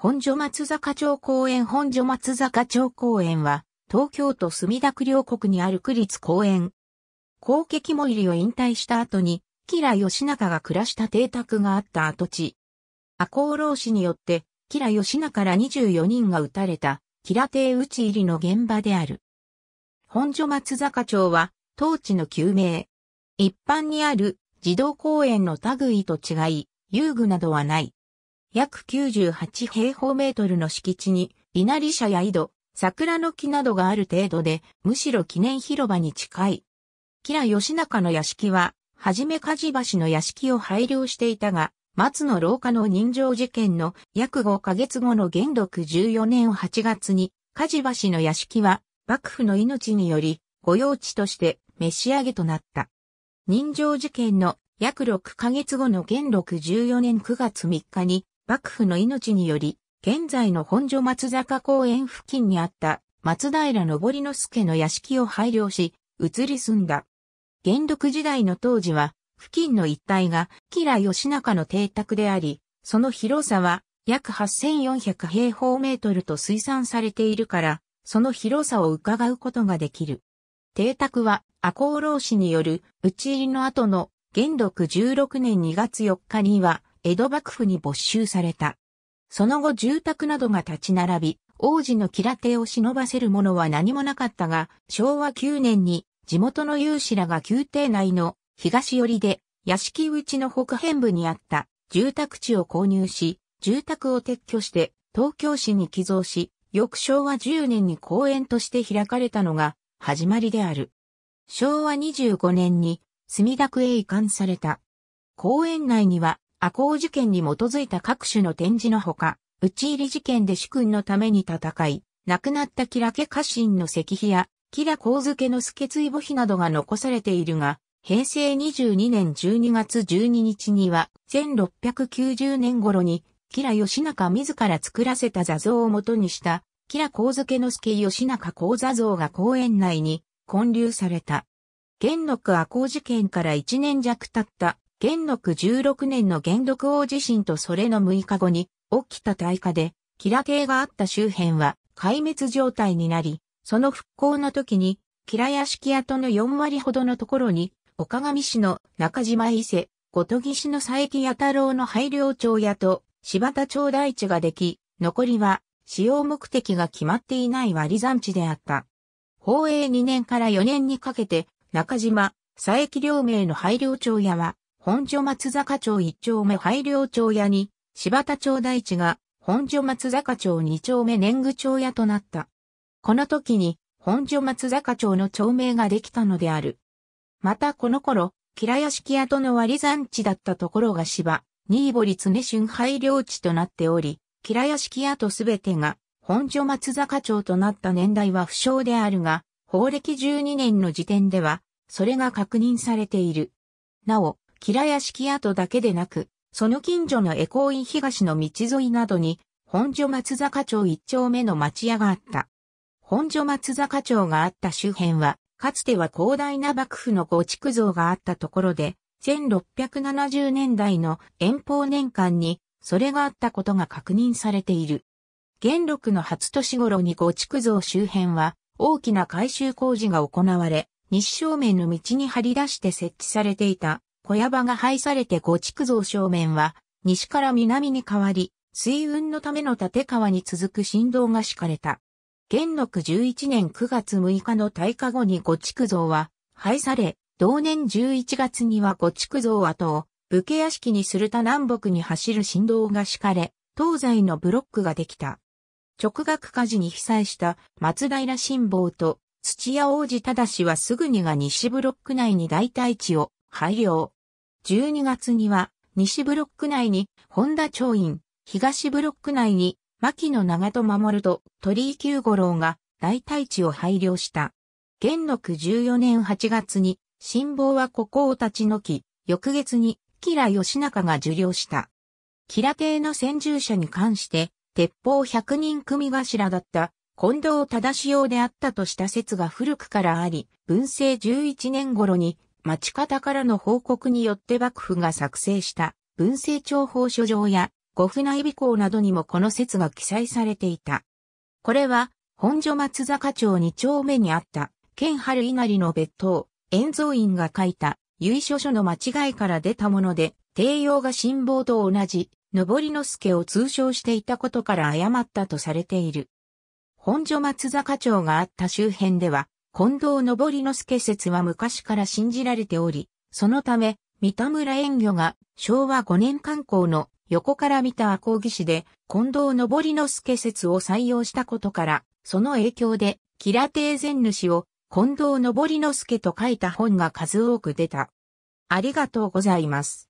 本所松坂町公園本所松坂町公園は、東京都墨田区両国にある区立公園。後家肝入りを引退した後に、吉良義仲が暮らした邸宅があった跡地。赤穂浪士によって、吉良義仲ら24人が撃たれた、吉良邸打ち入りの現場である。本所松坂町は、当地の救命。一般にある児童公園の類と違い、遊具などはない。約98平方メートルの敷地に、稲荷社や井戸、桜の木などがある程度で、むしろ記念広場に近い。吉良義仲の屋敷は、はじめ梶橋の屋敷を配慮していたが、松の廊下の人情事件の約5ヶ月後の元禄14年8月に、梶橋の屋敷は、幕府の命により、御用地として召し上げとなった。人情事件の約6ヶ月後の元禄14年9月3日に、幕府の命により、現在の本所松坂公園付近にあった松平登之助の屋敷を配慮し、移り住んだ。元禄時代の当時は、付近の一帯が、吉良義仲の邸宅であり、その広さは、約8400平方メートルと推算されているから、その広さを伺うことができる。邸宅は、赤穂浪士による、討ち入りの後の、元禄16年2月4日には、江戸幕府に没収された。その後住宅などが立ち並び、王子の吉手を忍ばせるものは何もなかったが、昭和9年に地元の有志らが宮廷内の東寄りで屋敷内の北辺部にあった住宅地を購入し、住宅を撤去して東京市に寄贈し、翌昭和10年に公園として開かれたのが始まりである。昭和25年に墨田区へ移管された。公園内には赤穂事件に基づいた各種の展示のほか、討ち入り事件で主君のために戦い、亡くなったキラ家家臣の石碑や、キラ光付の助追墓碑などが残されているが、平成22年12月12日には、1690年頃に、キラ吉中自ら作らせた座像を元にした、キラ光付の助吉中光座像が公園内に建立された。元禄赤穂事件から1年弱経った元禄16年の元禄王地震とそれの6日後に起きた大火で、キラ邸があった周辺は壊滅状態になり、その復興の時に、キラ屋敷跡の4割ほどのところに、岡上市の中島伊勢、ごとぎ市の佐伯弥太郎の廃領町屋と柴田町大地ができ、残りは使用目的が決まっていない割山地であった。宝永2年から4年にかけて、中島、佐伯両名の廃領町屋は、本所松坂町1丁目廃領町屋に、柴田町大地が、本所松坂町2丁目年貢町屋となった。この時に、本所松坂町の町名ができたのである。またこの頃、平屋敷跡の割り山地だったところが芝、新堀常春廃領地となっており、平屋敷跡すべてが、本所松坂町となった年代は不詳であるが、法暦12年の時点では、それが確認されている。なお、キラ屋敷跡だけでなく、その近所のエコーイン東の道沿いなどに、本所松坂町一丁目の町屋があった。本所松坂町があった周辺は、かつては広大な幕府の構築像があったところで、1670年代の遠方年間に、それがあったことが確認されている。元禄の初年頃に構築像周辺は、大きな改修工事が行われ、西正面の道に張り出して設置されていた小屋場が廃されて五築造正面は、西から南に変わり、水運のための立川に続く振動が敷かれた。元禄11年9月6日の大火後に五築像は廃され、同年11月には五築像跡を武家屋敷にするた南北に走る振動が敷かれ、東西のブロックができた。直学火事に被災した松平辛坊と土屋王子しはすぐにが西ブロック内に代替地を配慮。12月には、西ブロック内に、本田長院、東ブロック内に、牧野長戸守と鳥居九五郎が大隊地を配慮した。元禄14年8月に、辛抱はここを立ち退き、翌月に、吉良義仲が受領した。吉良邸の先住者に関して、鉄砲百人組頭だった近藤忠用であったとした説が古くからあり、文政11年頃に町方からの報告によって幕府が作成した文政庁法書状や五府内備校などにもこの説が記載されていた。これは本所松坂町二丁目にあった県春稲荷の別当、円蔵院が書いた由緒書の間違いから出たもので、帝王が辛抱と同じ、上りの助を通称していたことから誤ったとされている。本所松坂町があった周辺では、近藤信之助説は昔から信じられており、そのため、三田村遠魚が昭和5年観光の横から見た赤荻市で近藤信之助説を採用したことから、その影響で、キラテーン主を近藤信之助と書いた本が数多く出た。ありがとうございます。